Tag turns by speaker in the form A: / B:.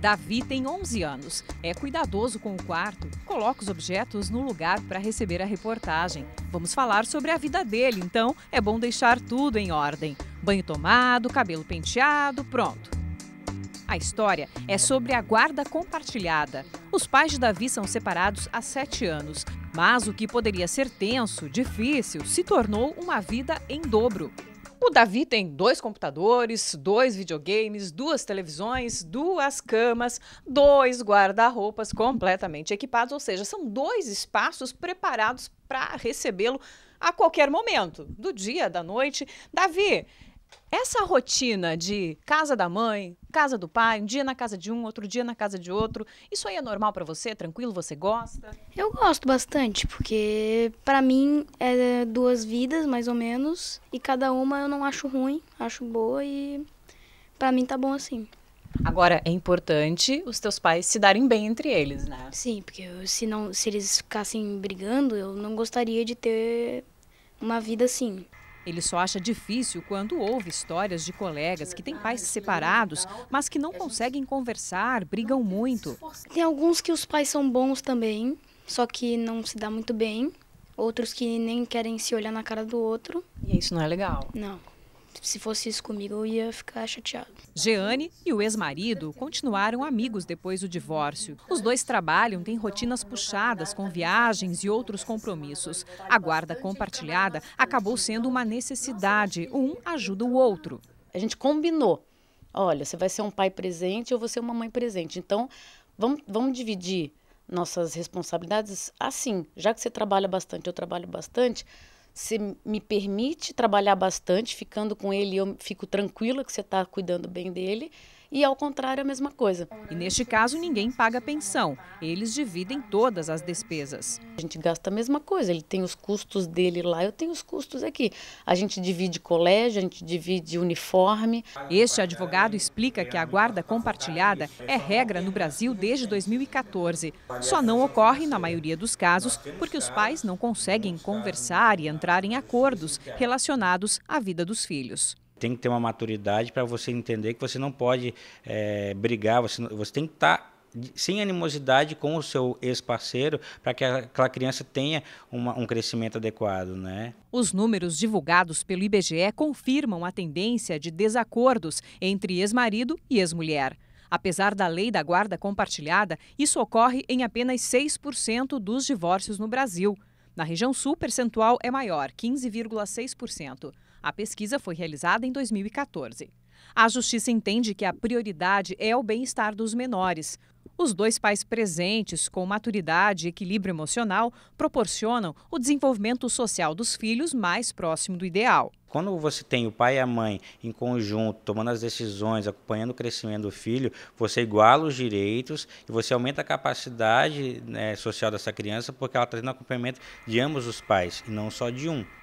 A: Davi tem 11 anos, é cuidadoso com o quarto, coloca os objetos no lugar para receber a reportagem. Vamos falar sobre a vida dele, então é bom deixar tudo em ordem: banho tomado, cabelo penteado, pronto. A história é sobre a guarda compartilhada. Os pais de Davi são separados há sete anos, mas o que poderia ser tenso, difícil, se tornou uma vida em dobro. O Davi tem dois computadores, dois videogames, duas televisões, duas camas, dois guarda-roupas completamente equipados, ou seja, são dois espaços preparados para recebê-lo a qualquer momento, do dia, da noite. Davi, essa rotina de casa da mãe, casa do pai, um dia na casa de um, outro dia na casa de outro, isso aí é normal para você? Tranquilo? Você gosta?
B: Eu gosto bastante, porque para mim é duas vidas, mais ou menos, e cada uma eu não acho ruim, acho boa e para mim tá bom assim.
A: Agora, é importante os teus
B: pais se darem bem entre eles, né? Sim, porque eu, se, não, se eles ficassem brigando, eu não gostaria de ter uma vida assim. Ele só acha difícil
A: quando ouve histórias de colegas que têm pais separados, mas que não conseguem conversar, brigam muito.
B: Tem alguns que os pais são bons também, só que não se dá muito bem. Outros que nem querem se olhar na cara do outro.
A: E isso não é legal?
B: Não se fosse isso comigo, eu ia ficar chateado.
A: Jeane e o ex-marido continuaram amigos depois do divórcio. Os dois trabalham, têm rotinas puxadas com viagens e outros compromissos. A guarda compartilhada acabou sendo uma necessidade. Um
C: ajuda o outro. A gente combinou. Olha, você vai ser um pai presente, eu vou ser uma mãe presente. Então, vamos, vamos dividir nossas responsabilidades assim. Já que você trabalha bastante, eu trabalho bastante você me permite trabalhar bastante, ficando com ele, eu fico tranquila que você está cuidando bem dele e ao contrário a mesma coisa. E neste caso ninguém paga pensão, eles dividem todas as despesas. A gente gasta a mesma coisa, ele tem os custos dele lá, eu tenho os custos aqui. A gente divide colégio, a
A: gente divide uniforme. Este advogado explica que a guarda compartilhada é regra no Brasil desde 2014. Só não ocorre na maioria dos casos porque os pais não conseguem conversar e entrar em acordos relacionados à vida dos filhos
D: tem que ter uma maturidade para você entender que você não pode é, brigar, você, você tem que estar. Tá sem animosidade com o seu ex-parceiro para que aquela criança tenha uma, um crescimento adequado, né?
A: Os números divulgados pelo IBGE confirmam a tendência de desacordos entre ex-marido e ex-mulher. Apesar da lei da guarda compartilhada, isso ocorre em apenas 6% dos divórcios no Brasil. Na região sul, percentual é maior, 15,6%. A pesquisa foi realizada em 2014. A Justiça entende que a prioridade é o bem-estar dos menores. Os dois pais presentes, com maturidade e equilíbrio emocional, proporcionam o desenvolvimento social dos filhos mais próximo do ideal.
D: Quando você tem o pai e a mãe em conjunto, tomando as decisões, acompanhando o crescimento do filho, você iguala os direitos e você aumenta a capacidade né, social dessa criança, porque ela está tendo acompanhamento de ambos os pais e não só de um.